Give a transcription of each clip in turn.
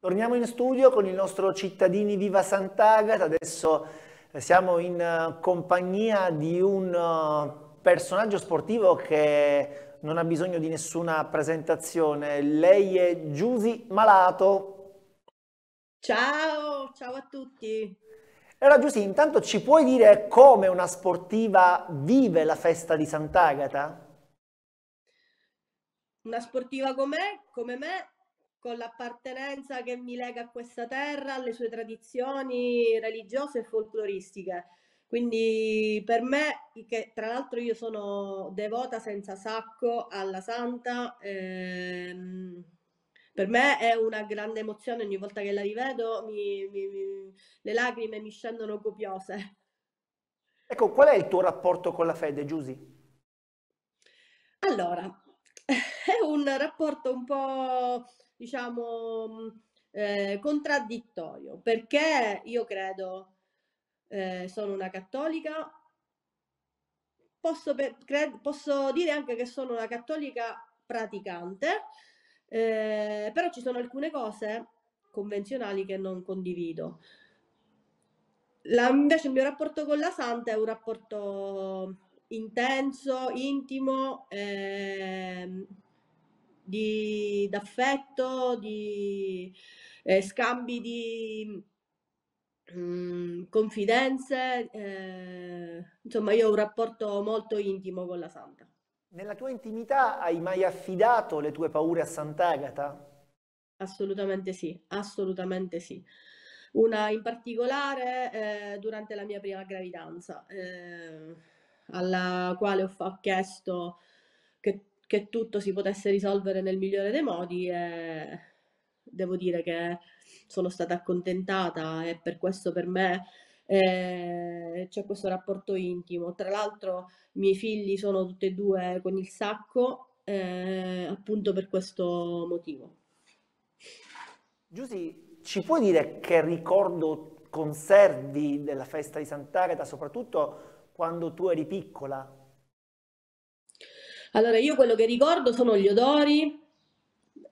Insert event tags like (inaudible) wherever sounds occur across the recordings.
Torniamo in studio con il nostro cittadini Viva Sant'Agata, adesso eh, siamo in eh, compagnia di un eh, personaggio sportivo che non ha bisogno di nessuna presentazione, lei è Giusy Malato. Ciao, ciao a tutti. Allora Giusy, intanto ci puoi dire come una sportiva vive la festa di Sant'Agata? Una sportiva come, come me, con l'appartenenza che mi lega a questa terra, alle sue tradizioni religiose e folcloristiche. Quindi per me, che tra l'altro io sono devota senza sacco alla santa, ehm, per me è una grande emozione, ogni volta che la rivedo mi, mi, mi, le lacrime mi scendono copiose. Ecco, qual è il tuo rapporto con la fede, Giusy? Allora, è (laughs) un rapporto un po', diciamo, mm, eh, contraddittorio, perché io credo, eh, sono una cattolica, posso, per, cred, posso, dire anche che sono una cattolica praticante, eh, però ci sono alcune cose convenzionali che non condivido. La, invece il mio rapporto con la Santa è un rapporto intenso, intimo, eh, d'affetto, di eh, scambi di mm, confidenze, eh, insomma io ho un rapporto molto intimo con la santa. Nella tua intimità hai mai affidato le tue paure a Sant'Agata? Assolutamente sì, assolutamente sì. Una in particolare eh, durante la mia prima gravidanza. Ehm, alla quale ho, ho chiesto che, che, tutto si potesse risolvere nel migliore dei modi e devo dire che sono stata accontentata e per questo per me eh, c'è questo rapporto intimo. Tra l'altro i miei figli sono tutti e due con il sacco eh, appunto per questo motivo. Giussi, ci puoi dire che ricordo conservi della festa di Sant'Agata, soprattutto quando tu eri piccola? Allora, io quello che ricordo sono gli odori,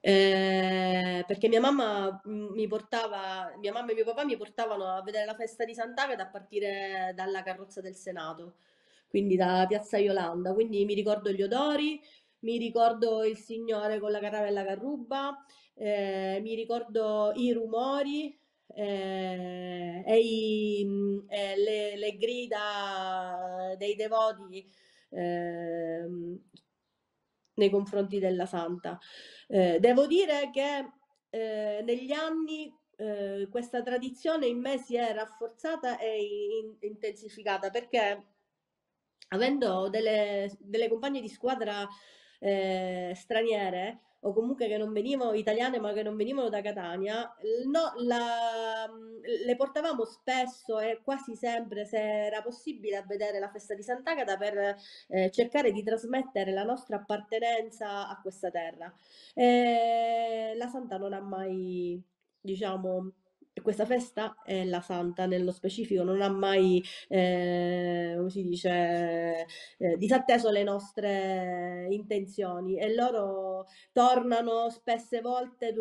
eh, perché mia mamma mi portava, mia mamma e mio papà mi portavano a vedere la festa di Sant'Agata a partire dalla carrozza del Senato, quindi da Piazza Iolanda, quindi mi ricordo gli odori, mi ricordo il signore con la caramella carruba, eh, mi ricordo i rumori, eh, e, i, mm, e eh, le, le, grida dei devoti eh, nei confronti della santa. Eh, devo dire che eh, negli anni eh, questa tradizione in me si è rafforzata e in, intensificata perché avendo delle, delle compagne di squadra straniere, o comunque che non venivano italiane ma che non venivano da Catania, no, la, mhmm, le portavamo spesso e quasi sempre se era possibile a vedere la festa di Sant'Agata per eh, cercare di trasmettere la nostra appartenenza a questa terra. E eh, la Santa non ha mai, diciamo, questa festa è la santa nello specifico, non ha mai, eh, come si dice, eh, disatteso le nostre intenzioni e loro tornano spesse volte,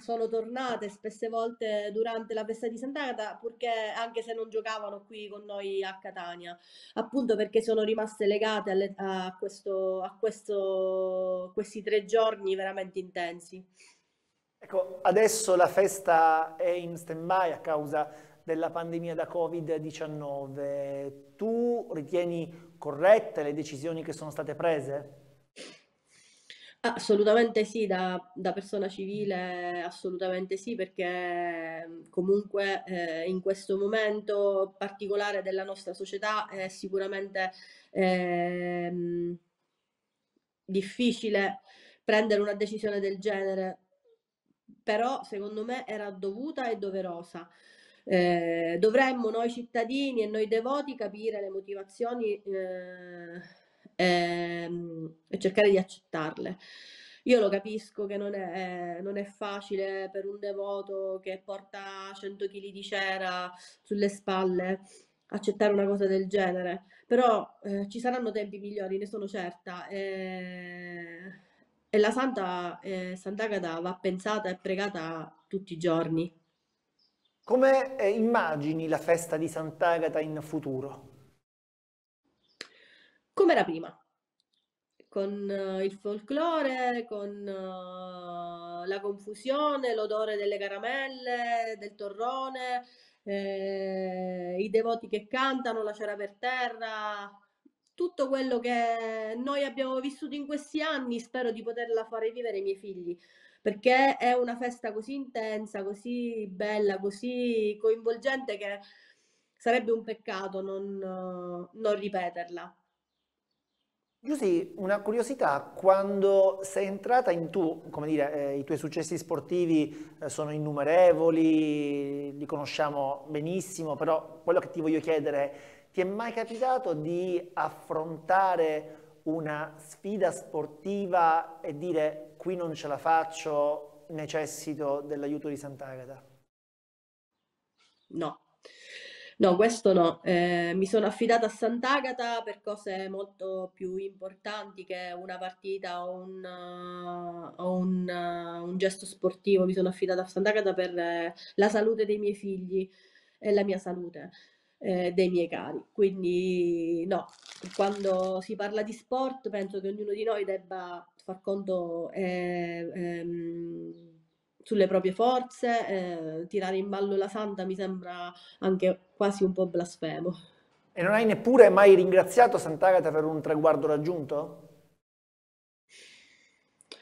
sono tornate spesse volte durante la festa di Sant'Agata, purché anche se non giocavano qui con noi a Catania, appunto perché sono rimaste legate alle, a, questo, a questo, questi tre giorni veramente intensi. Ecco, adesso la festa è in stand-by a causa della pandemia da Covid-19. Tu ritieni corrette le decisioni che sono state prese? Assolutamente sì, da, da persona civile assolutamente sì, perché mm, comunque eh, in questo momento particolare della nostra società è sicuramente eh, difficile prendere una decisione del genere però secondo me era dovuta e doverosa. Eh, dovremmo noi cittadini e noi devoti capire le motivazioni eh, ehm, e cercare di accettarle. Io lo capisco che non è, eh, non è, facile per un devoto che porta 100 kg di cera sulle spalle accettare una cosa del genere, però eh, ci saranno tempi migliori, ne sono certa. Eh, e la santa, eh, Sant'Agata va pensata e pregata tutti i giorni. Come eh, immagini la festa di Sant'Agata in futuro? Come era prima, con eh, il folklore, con eh, la confusione, l'odore delle caramelle, del torrone, eh, i devoti che cantano, la cera per terra, tutto quello che noi abbiamo vissuto in questi anni, spero di poterla fare vivere ai miei figli, perché è una festa così intensa, così bella, così coinvolgente che sarebbe un peccato non, non ripeterla. Giussi, una curiosità, quando sei entrata in tu, come dire, eh, i tuoi successi sportivi eh, sono innumerevoli, li conosciamo benissimo, però quello che ti voglio chiedere è ti è mai capitato di affrontare una sfida sportiva e dire qui non ce la faccio, necessito dell'aiuto di Sant'Agata? No. No, questo no. Eh, mi sono affidata a Sant'Agata per cose molto più importanti che una partita o un, uh, o un, uh, un gesto sportivo. Mi sono affidata a Sant'Agata per eh, la salute dei miei figli e la mia salute eh, dei miei cari. Quindi no, quando si parla di sport penso che ognuno di noi debba far conto eh, ehm, sulle proprie forze, eh, tirare in ballo la santa mi sembra anche quasi un po' blasfemo. E non hai neppure mai ringraziato Sant'Agata per un traguardo raggiunto?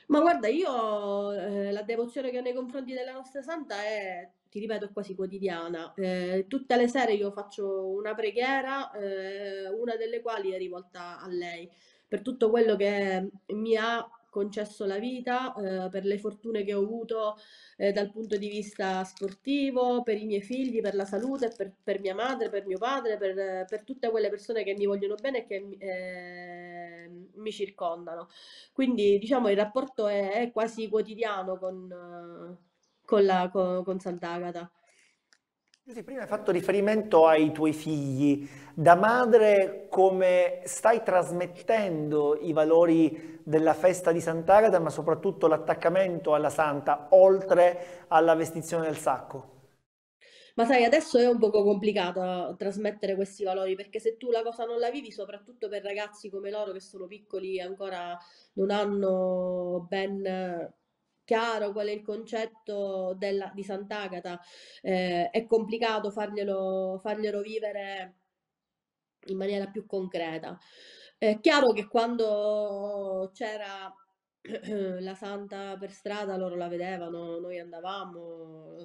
Ma guarda, io eh, la devozione che ho nei confronti della nostra santa è ti ripeto, è quasi quotidiana. Eh, tutte le sere io faccio una preghiera, eh, una delle quali è rivolta a lei, per tutto quello che mi ha concesso la vita, eh, per le fortune che ho avuto eh, dal punto di vista sportivo, per i miei figli, per la salute, per, per mia madre, per mio padre, per, per, tutte quelle persone che mi vogliono bene e che mi eh, circondano. Quindi diciamo il rapporto è, è quasi quotidiano con con, la, con, con Sant'Agata. Giussi, prima hai fatto riferimento ai tuoi figli. Da madre come stai trasmettendo i valori della festa di Sant'Agata, ma soprattutto l'attaccamento alla Santa, oltre alla vestizione del sacco? Ma sai, adesso è un poco complicata trasmettere questi valori perché se tu la cosa non la vivi, soprattutto per ragazzi come loro che sono piccoli e ancora non hanno ben chiaro qual è il concetto della, di Sant'Agata, eh, è complicato farglielo, farglielo vivere in maniera più concreta. È chiaro che quando c'era (clears throat) la santa per strada loro la vedevano, noi andavamo,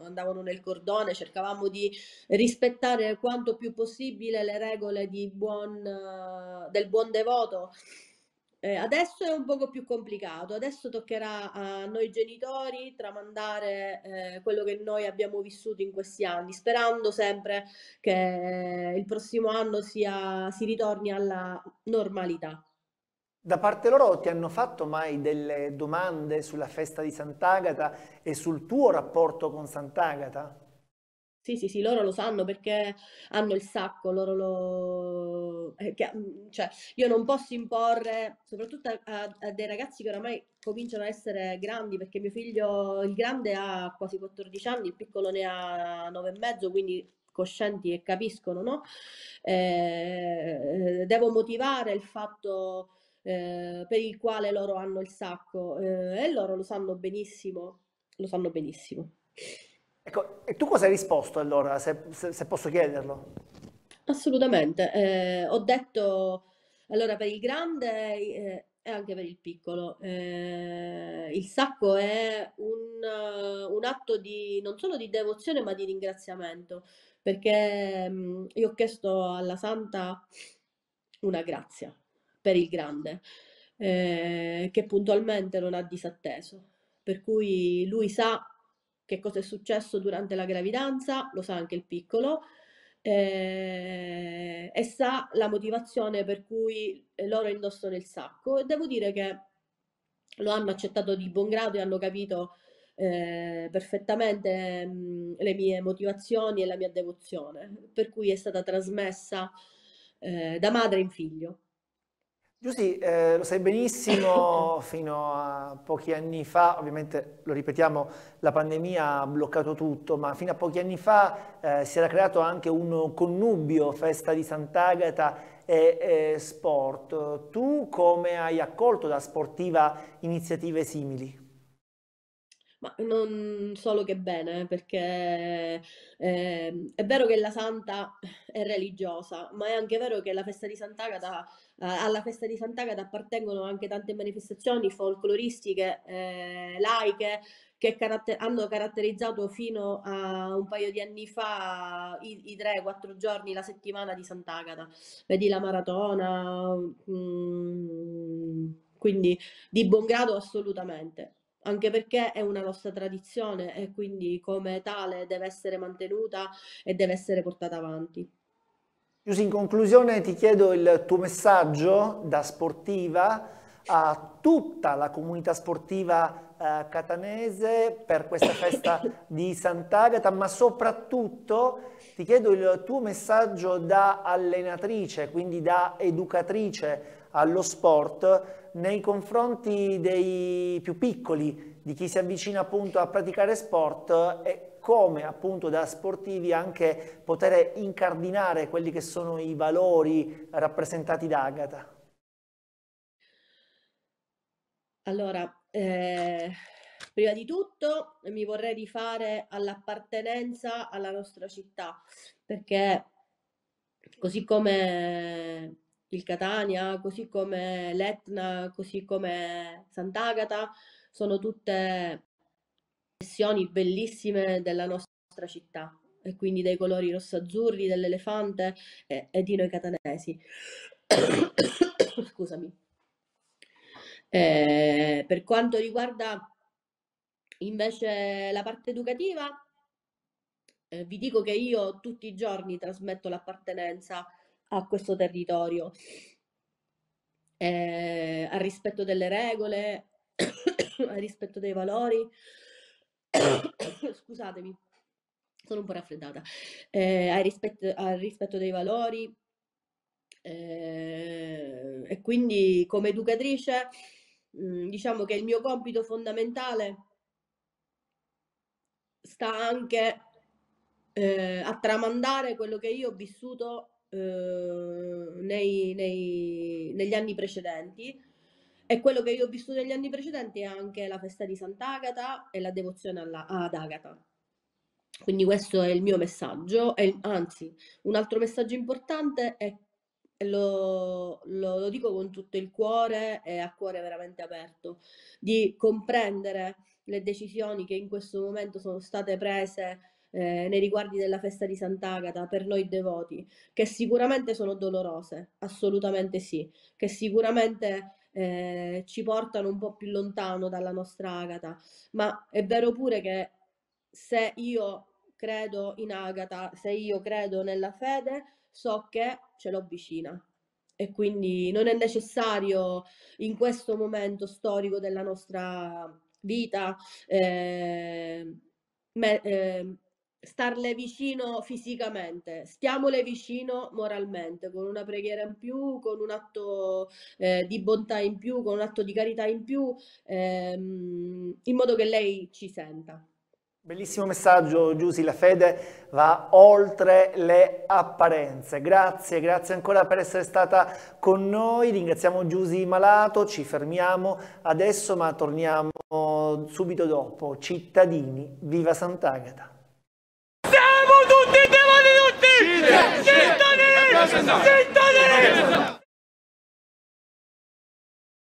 eh, andavano nel cordone, cercavamo di rispettare quanto più possibile le regole buon, del buon devoto eh, adesso è un poco più complicato, adesso toccherà a noi genitori tramandare eh, quello che noi abbiamo vissuto in questi anni, sperando sempre che il prossimo anno sia, si ritorni alla normalità. Da parte loro ti hanno fatto mai delle domande sulla festa di Sant'Agata e sul tuo rapporto con Sant'Agata? Sì, sì, sì, loro lo sanno perché hanno il sacco, loro lo... Eh, mhmm, cioè, io non posso imporre, soprattutto a, a, dei ragazzi che oramai cominciano a essere grandi, perché mio figlio, il grande, ha quasi 14 anni, il piccolo ne ha 9 e mezzo, quindi coscienti e capiscono, no? Eh, eh, devo motivare il fatto eh, per il quale loro hanno il sacco eh, e loro lo sanno benissimo, lo sanno benissimo. Ecco, e tu cosa hai risposto allora, se, se, se posso chiederlo? Assolutamente, eh, ho detto allora per il grande eh, e anche per il piccolo, eh, il sacco è un, un, atto di non solo di devozione ma di ringraziamento, perché mh, mm, io ho chiesto alla Santa una grazia per il grande, eh, che puntualmente non ha disatteso, per cui lui sa che cosa è successo durante la gravidanza, lo sa anche il piccolo, eh, e sa la motivazione per cui eh, loro indossano il sacco. E devo dire che lo hanno accettato di buon grado e hanno capito eh, perfettamente mh, le mie motivazioni e la mia devozione, per cui è stata trasmessa eh, da madre in figlio. Giusti, eh, lo sai benissimo, (laughs) fino a pochi anni fa, ovviamente lo ripetiamo, la pandemia ha bloccato tutto, ma fino a pochi anni fa eh, si era creato anche un connubio, festa di Sant'Agata e, e sport. Tu come hai accolto da sportiva iniziative simili? Ma non solo che bene, perché eh, è vero che la santa è religiosa, ma è anche vero che la festa di Sant'Agata alla festa di Sant'Agata appartengono anche tante manifestazioni folcloristiche, eh, laiche, che caratter hanno caratterizzato fino a un paio di anni fa i, i tre, quattro giorni, la settimana di Sant'Agata. Vedi la maratona, mm, quindi di buon grado assolutamente anche perché è una nostra tradizione e quindi come tale deve essere mantenuta e deve essere portata avanti. Giuseppe, in conclusione ti chiedo il tuo messaggio da sportiva a tutta la comunità sportiva eh, catanese per questa festa di Sant'Agata, ma soprattutto ti chiedo il tuo messaggio da allenatrice, quindi da educatrice allo sport nei confronti dei più piccoli, di chi si avvicina appunto a praticare sport e come appunto da sportivi anche poter incardinare quelli che sono i valori rappresentati da Agata? Allora, eh, prima di tutto mi vorrei rifare all'appartenenza alla nostra città, perché così come il Catania, così come l'Etna, così come Sant'Agata, sono tutte Espressioni bellissime della nostra città e quindi dei colori rosso-azzurri dell'elefante e, e, di noi catanesi. (coughs) Scusami. Eh, per quanto riguarda invece la parte educativa, eh, vi dico che io tutti i giorni trasmetto l'appartenenza a questo territorio, eh, al rispetto delle regole, (coughs) al rispetto dei valori. (coughs) scusatemi, sono un po' raffreddata, eh, al, rispetto, al rispetto dei valori eh, e quindi come educatrice mm, diciamo che il mio compito fondamentale sta anche eh, a tramandare quello che io ho vissuto eh, nei, nei, negli anni precedenti e quello che io ho vissuto negli anni precedenti è anche la festa di Sant'Agata e la devozione alla, ad Agata. Quindi questo è il mio messaggio, e, anzi un altro messaggio importante è lo, lo, lo, dico con tutto il cuore e a cuore veramente aperto, di comprendere le decisioni che in questo momento sono state prese eh, nei riguardi della festa di Sant'Agata per noi devoti, che sicuramente sono dolorose, assolutamente sì, che sicuramente eh, ci portano un po' più lontano dalla nostra Agata, ma è vero pure che se io credo in Agata, se io credo nella fede, so che ce l'ho vicina. E quindi non è necessario in questo momento storico della nostra vita eh, me, eh, starle vicino fisicamente, stiamole vicino moralmente, con una preghiera in più, con un atto eh, di bontà in più, con un atto di carità in più, ehm, in modo che lei ci senta. Bellissimo messaggio Giusy, la fede va oltre le apparenze. Grazie, grazie ancora per essere stata con noi. Ringraziamo Giusy Malato, ci fermiamo adesso ma torniamo subito dopo. Cittadini, viva Sant'Agata! de tolerancia!